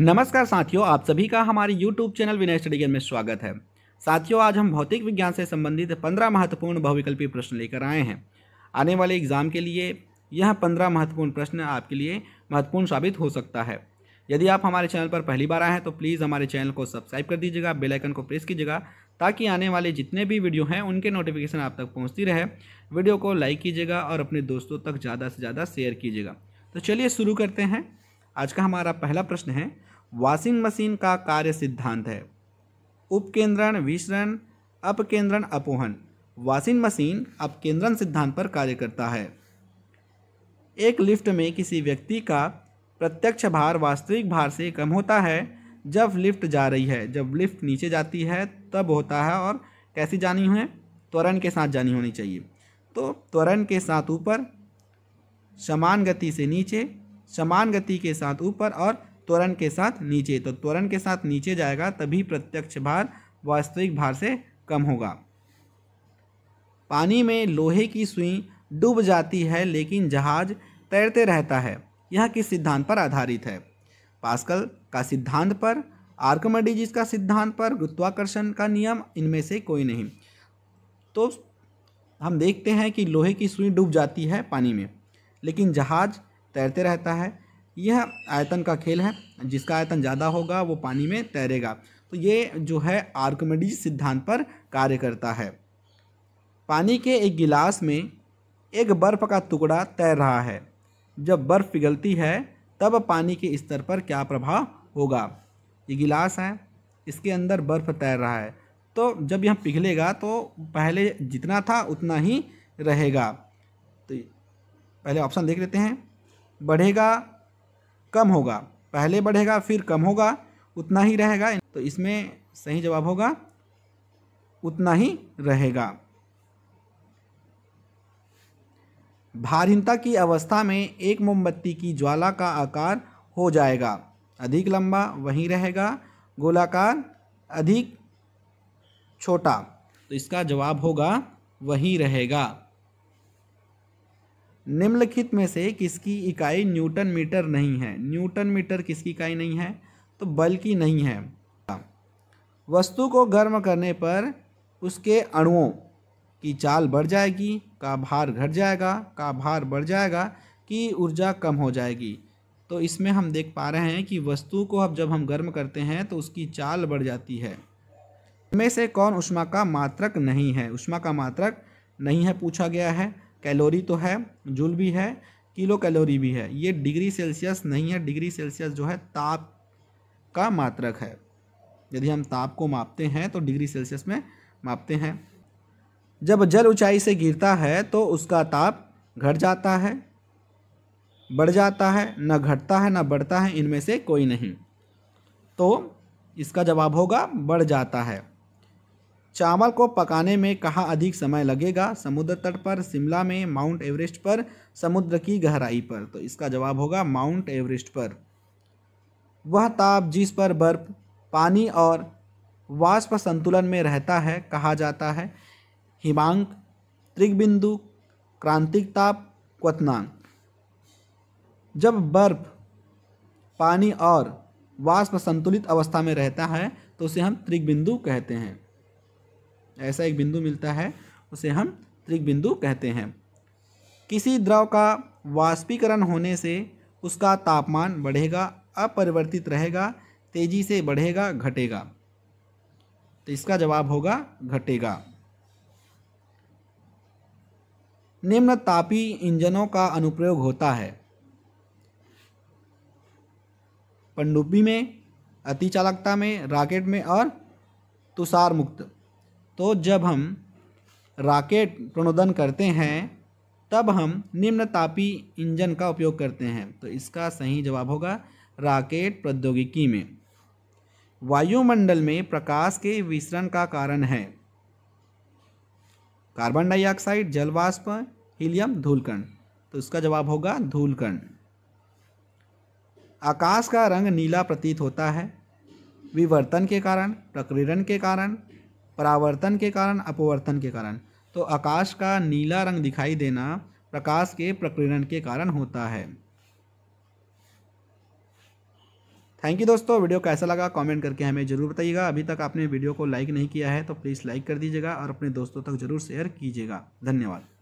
नमस्कार साथियों आप सभी का हमारे YouTube चैनल विनय स्टडीगन में स्वागत है साथियों आज हम भौतिक विज्ञान से संबंधित पंद्रह महत्वपूर्ण बहुविकल्पी प्रश्न लेकर आए हैं आने वाले एग्जाम के लिए यह पंद्रह महत्वपूर्ण प्रश्न आपके लिए महत्वपूर्ण साबित हो सकता है यदि आप हमारे चैनल पर पहली बार आए हैं तो प्लीज़ हमारे चैनल को सब्सक्राइब कर दीजिएगा बेलाइकन को प्रेस कीजिएगा ताकि आने वाले जितने भी वीडियो हैं उनके नोटिफिकेशन आप तक पहुँचती रहे वीडियो को लाइक कीजिएगा और अपने दोस्तों तक ज़्यादा से ज़्यादा शेयर कीजिएगा तो चलिए शुरू करते हैं आज का हमारा पहला प्रश्न है वॉशिंग मशीन का कार्य सिद्धांत है उपकेंद्रण विसरण अपकेंद्रण अपोहन वॉशिंग मशीन अपकेंद्रण सिद्धांत पर कार्य करता है एक लिफ्ट में किसी व्यक्ति का प्रत्यक्ष भार वास्तविक भार से कम होता है जब लिफ्ट जा रही है जब लिफ्ट नीचे जाती है तब होता है और कैसी जानी है त्वरण के साथ जानी होनी चाहिए तो त्वरण के साथ ऊपर समान गति से नीचे समान गति के साथ ऊपर और त्वरण के साथ नीचे तो त्वरण के साथ नीचे जाएगा तभी प्रत्यक्ष भार वास्तविक भार से कम होगा पानी में लोहे की सुई डूब जाती है लेकिन जहाज तैरते रहता है यह किस सिद्धांत पर आधारित है पास्कल का सिद्धांत पर आर्कमडीजिस का सिद्धांत पर गुरुत्वाकर्षण का नियम इनमें से कोई नहीं तो हम देखते हैं कि लोहे की सुई डूब जाती है पानी में लेकिन जहाज तैरते रहता है यह आयतन का खेल है जिसका आयतन ज़्यादा होगा वो पानी में तैरेगा तो ये जो है आर्कमेडीज सिद्धांत पर कार्य करता है पानी के एक गिलास में एक बर्फ का टुकड़ा तैर रहा है जब बर्फ पिघलती है तब पानी के स्तर पर क्या प्रभाव होगा ये गिलास है इसके अंदर बर्फ तैर रहा है तो जब यह पिघलेगा तो पहले जितना था उतना ही रहेगा तो पहले ऑप्शन देख लेते हैं बढ़ेगा कम होगा पहले बढ़ेगा फिर कम होगा उतना ही रहेगा तो इसमें सही जवाब होगा उतना ही रहेगा भारहीनता की अवस्था में एक मोमबत्ती की ज्वाला का आकार हो जाएगा अधिक लंबा वहीं रहेगा गोलाकार अधिक छोटा तो इसका जवाब होगा वहीं रहेगा निम्नलिखित में से किसकी इकाई न्यूटन मीटर नहीं है न्यूटन मीटर किसकी इकाई नहीं है तो बल की नहीं है वस्तु को गर्म करने पर उसके अणुओं की चाल बढ़ जाएगी का भार घट जाएगा का भार बढ़ जाएगा कि ऊर्जा कम हो जाएगी तो इसमें हम देख पा रहे हैं कि वस्तु को अब जब हम गर्म करते हैं तो उसकी चाल बढ़ जाती है में से कौन उष्मा का मात्रक नहीं है उष्मा का मात्रक नहीं है पूछा गया है कैलोरी तो है जूल भी है किलो कैलोरी भी है ये डिग्री सेल्सियस नहीं है डिग्री सेल्सियस जो है ताप का मात्रक है यदि हम ताप को मापते हैं तो डिग्री सेल्सियस में मापते हैं जब जल ऊंचाई से गिरता है तो उसका ताप घट जाता है बढ़ जाता है ना घटता है ना बढ़ता है इनमें से कोई नहीं तो इसका जवाब होगा बढ़ जाता है चावल को पकाने में कहाँ अधिक समय लगेगा समुद्र तट पर शिमला में माउंट एवरेस्ट पर समुद्र की गहराई पर तो इसका जवाब होगा माउंट एवरेस्ट पर वह ताप जिस पर बर्फ पानी और वाष्प संतुलन में रहता है कहा जाता है हिमांक त्रिगबिंदु क्रांतिक ताप क्वतनांक जब बर्फ पानी और वाष्प संतुलित अवस्था में रहता है तो उसे हम त्रिगबिंदु कहते हैं ऐसा एक बिंदु मिलता है उसे हम त्रिक बिंदु कहते हैं किसी द्रव का वाष्पीकरण होने से उसका तापमान बढ़ेगा अपरिवर्तित रहेगा तेजी से बढ़ेगा घटेगा तो इसका जवाब होगा घटेगा निम्न तापी इंजनों का अनुप्रयोग होता है पंडुब्बी में अति चालकता में रॉकेट में और तुषार मुक्त तो जब हम राकेट प्रणोदन करते हैं तब हम निम्न तापी इंजन का उपयोग करते हैं तो इसका सही जवाब होगा राकेट प्रौद्योगिकी में वायुमंडल में प्रकाश के विसरण का कारण है कार्बन डाइऑक्साइड जलवाष्प हीलियम धूलकण तो इसका जवाब होगा धूलकण आकाश का रंग नीला प्रतीत होता है विवर्तन के कारण प्रक्रिरण के कारण परावर्तन के कारण अपवर्तन के कारण तो आकाश का नीला रंग दिखाई देना प्रकाश के प्रकीर्णन के कारण होता है थैंक यू दोस्तों वीडियो कैसा लगा कमेंट करके हमें ज़रूर बताइएगा अभी तक आपने वीडियो को लाइक नहीं किया है तो प्लीज़ लाइक कर दीजिएगा और अपने दोस्तों तक ज़रूर शेयर कीजिएगा धन्यवाद